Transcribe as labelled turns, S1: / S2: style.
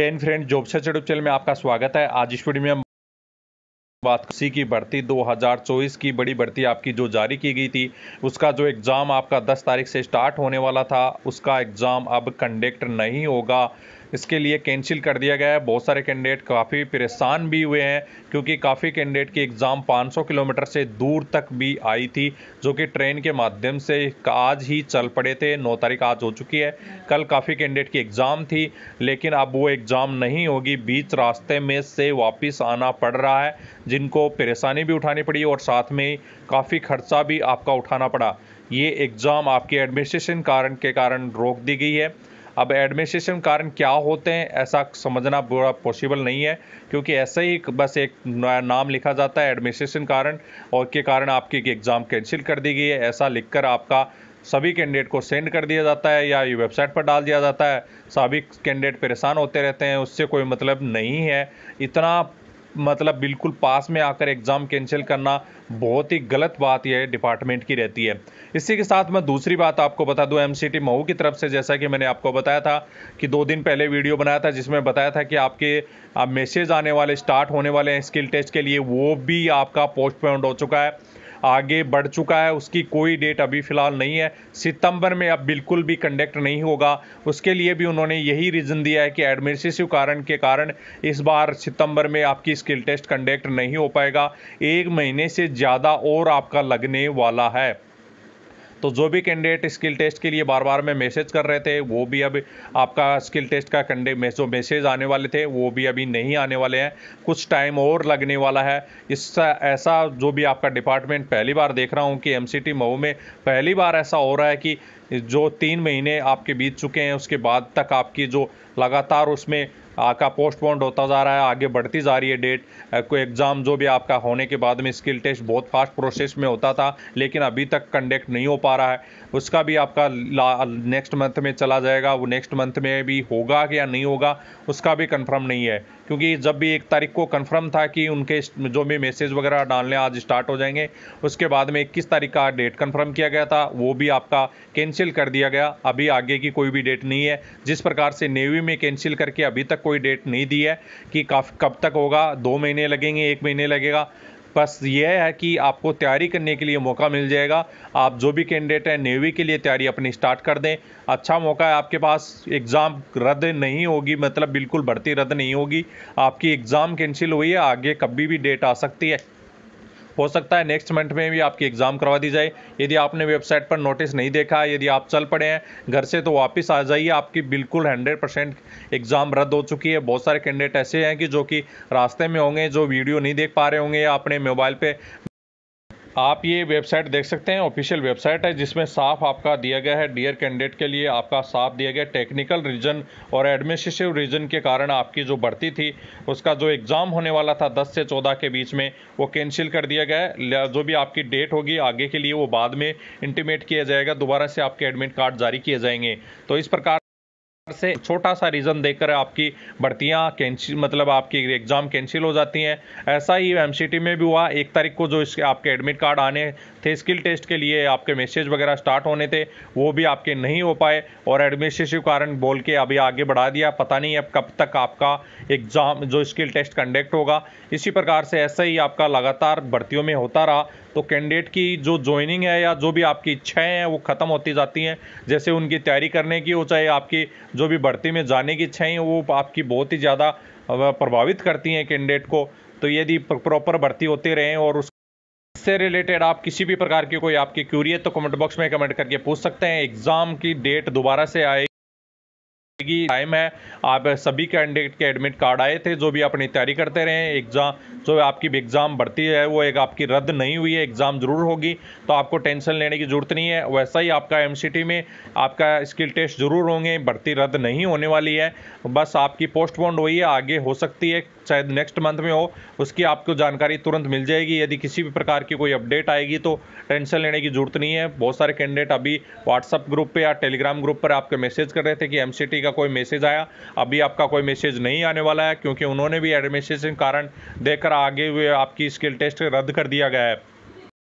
S1: ten friend जॉबशा YouTube channel में आपका स्वागत है आज इस वीडियो में हम बात सी की भर्ती 2024 की बड़ी भर्ती आपकी जो जारी की गई थी उसका जो एग्ज़ाम आपका 10 तारीख से स्टार्ट होने वाला था उसका एग्ज़ाम अब कंडक्ट नहीं होगा इसके लिए कैंसिल कर दिया गया है बहुत सारे कैंडिडेट काफ़ी परेशान भी हुए हैं क्योंकि काफ़ी कैंडिडेट की एग्ज़ाम 500 किलोमीटर से दूर तक भी आई थी जो कि ट्रेन के माध्यम से आज ही चल पड़े थे नौ तारीख आज हो चुकी है कल काफ़ी कैंडिडेट की एग्ज़ाम थी लेकिन अब वो एग्ज़ाम नहीं होगी बीच रास्ते में से वापस आना पड़ रहा है जिनको परेशानी भी उठानी पड़ी और साथ में काफ़ी खर्चा भी आपका उठाना पड़ा ये एग्ज़ाम आपके एडमिनिस्ट्रेशन कारण के कारण रोक दी गई है अब एडमिनिस्ट्रेशन कारण क्या होते हैं ऐसा समझना बुरा पॉसिबल नहीं है क्योंकि ऐसा ही बस एक नया नाम लिखा जाता है एडमिनिस्ट्रेशन कारण और के कारण आपकी एग्ज़ाम कैंसिल कर दी गई है ऐसा लिखकर आपका सभी कैंडिडेट को सेंड कर दिया जाता है या वेबसाइट पर डाल दिया जाता है सभी कैंडिडेट परेशान होते रहते हैं उससे कोई मतलब नहीं है इतना मतलब बिल्कुल पास में आकर एग्ज़ाम कैंसिल करना बहुत ही गलत बात यह डिपार्टमेंट की रहती है इसी के साथ मैं दूसरी बात आपको बता दूं एमसीटी मऊ की तरफ से जैसा कि मैंने आपको बताया था कि दो दिन पहले वीडियो बनाया था जिसमें बताया था कि आपके आप मैसेज आने वाले स्टार्ट होने वाले हैं स्किल टेस्ट के लिए वो भी आपका पोस्टपोन्ड हो चुका है आगे बढ़ चुका है उसकी कोई डेट अभी फ़िलहाल नहीं है सितंबर में अब बिल्कुल भी कंडक्ट नहीं होगा उसके लिए भी उन्होंने यही रीज़न दिया है कि एडमिनिस्ट्रेटिव कारण के कारण इस बार सितंबर में आपकी स्किल टेस्ट कंडक्ट नहीं हो पाएगा एक महीने से ज़्यादा और आपका लगने वाला है तो जो भी कैंडिडेट स्किल टेस्ट के लिए बार बार में मैसेज कर रहे थे वो भी अब आपका स्किल टेस्ट का कंडे जो मैसेज आने वाले थे वो भी अभी नहीं आने वाले हैं कुछ टाइम और लगने वाला है इसका ऐसा जो भी आपका डिपार्टमेंट पहली बार देख रहा हूँ कि एम सी मऊ में पहली बार ऐसा हो रहा है कि जो तीन महीने आपके बीत चुके हैं उसके बाद तक आपकी जो लगातार उसमें का पोस्टपोन्ड होता जा रहा है आगे बढ़ती जा रही है डेट कोई एग्ज़ाम जो भी आपका होने के बाद में स्किल टेस्ट बहुत फास्ट प्रोसेस में होता था लेकिन अभी तक कंडक्ट नहीं हो पा रहा है उसका भी आपका नेक्स्ट मंथ में चला जाएगा वो नेक्स्ट मंथ में भी होगा या नहीं होगा उसका भी कन्फर्म नहीं है क्योंकि जब भी एक तारीख को कन्फर्म था कि उनके जो भी मैसेज वगैरह डालने आज स्टार्ट हो जाएंगे उसके बाद में इक्कीस तारीख का डेट कन्फर्म किया गया था वो भी आपका कैंसिल कर दिया गया अभी आगे की कोई भी डेट नहीं है जिस प्रकार से नेवी में कैंसिल करके अभी तक कोई डेट नहीं दी है कि कब तक होगा दो महीने लगेंगे एक महीने लगेगा बस ये है कि आपको तैयारी करने के लिए मौका मिल जाएगा आप जो भी कैंडिडेट हैं नेवी के लिए तैयारी अपनी स्टार्ट कर दें अच्छा मौका है आपके पास एग्ज़ाम रद्द नहीं होगी मतलब बिल्कुल भर्ती रद्द नहीं होगी आपकी एग्ज़ाम कैंसिल हुई है आगे कभी भी डेट आ सकती है हो सकता है नेक्स्ट मंथ में भी आपकी एग्ज़ाम करवा दी जाए यदि आपने वेबसाइट पर नोटिस नहीं देखा यदि आप चल पड़े हैं घर से तो वापस आ जाइए आपकी बिल्कुल हंड्रेड परसेंट एग्ज़ाम रद्द हो चुकी है बहुत सारे कैंडिडेट ऐसे हैं कि जो कि रास्ते में होंगे जो वीडियो नहीं देख पा रहे होंगे या अपने मोबाइल पर आप ये वेबसाइट देख सकते हैं ऑफिशियल वेबसाइट है जिसमें साफ आपका दिया गया है डियर कैंडिडेट के लिए आपका साफ दिया गया टेक्निकल रीजन और एडमिनिस्ट्रेटिव रीजन के कारण आपकी जो भर्ती थी उसका जो एग्ज़ाम होने वाला था 10 से 14 के बीच में वो कैंसिल कर दिया गया है जो भी आपकी डेट होगी आगे के लिए वो बाद में इंटीमेट किया जाएगा दोबारा से आपके एडमिट कार्ड जारी किए जाएंगे तो इस प्रकार से छोटा सा रीज़न देकर आपकी भर्तियाँ कैंसिल मतलब आपकी एग्ज़ाम कैंसिल हो जाती हैं ऐसा ही एम में भी हुआ एक तारीख को जो इसके आपके एडमिट कार्ड आने थे स्किल टेस्ट के लिए आपके मैसेज वगैरह स्टार्ट होने थे वो भी आपके नहीं हो पाए और एडमिनिस्ट्रेटिव कारण बोल के अभी आगे बढ़ा दिया पता नहीं अब कब तक आपका एग्ज़ाम जो स्किल टेस्ट कंडक्ट होगा इसी प्रकार से ऐसा ही आपका लगातार भर्तियों में होता रहा तो कैंडिडेट की जो ज्वाइनिंग है या जो भी आपकी इच्छाएं हैं वो ख़त्म होती जाती हैं जैसे उनकी तैयारी करने की हो चाहे आपकी जो भी भर्ती में जाने की इच्छाएँ वो आपकी बहुत ही ज़्यादा प्रभावित करती हैं कैंडिडेट को तो यदि प्रॉपर भर्ती होते रहें और उससे रिलेटेड आप किसी भी प्रकार की कोई आपकी क्यूरी है तो कमेंट बॉक्स में कमेंट करके पूछ सकते हैं एग्ज़ाम की डेट दोबारा से आए जाएगी टाइम है आप सभी कैंडिडेट के एडमिट कार्ड आए थे जो भी अपनी तैयारी करते रहे एग्ज़ाम जो आपकी एग्ज़ाम बढ़ती है वो एक आपकी रद्द नहीं हुई है एग्ज़ाम ज़रूर होगी तो आपको टेंशन लेने की ज़रूरत नहीं है वैसा ही आपका एम में आपका स्किल टेस्ट ज़रूर होंगे भर्ती रद्द नहीं होने वाली है बस आपकी पोस्टपोन्ड हुई है आगे हो सकती है शायद नेक्स्ट मंथ में हो उसकी आपको जानकारी तुरंत मिल जाएगी यदि किसी भी प्रकार की कोई अपडेट आएगी तो टेंशन लेने की जरूरत नहीं है बहुत सारे कैंडिडेट अभी व्हाट्सअप ग्रुप पे या टेलीग्राम ग्रुप पर आपके मैसेज कर रहे थे कि एम का कोई मैसेज आया अभी आपका कोई मैसेज नहीं आने वाला है क्योंकि उन्होंने भी एडमिनिस्ट्रेशन कारण देकर आगे हुए आपकी स्किल टेस्ट रद्द कर दिया गया है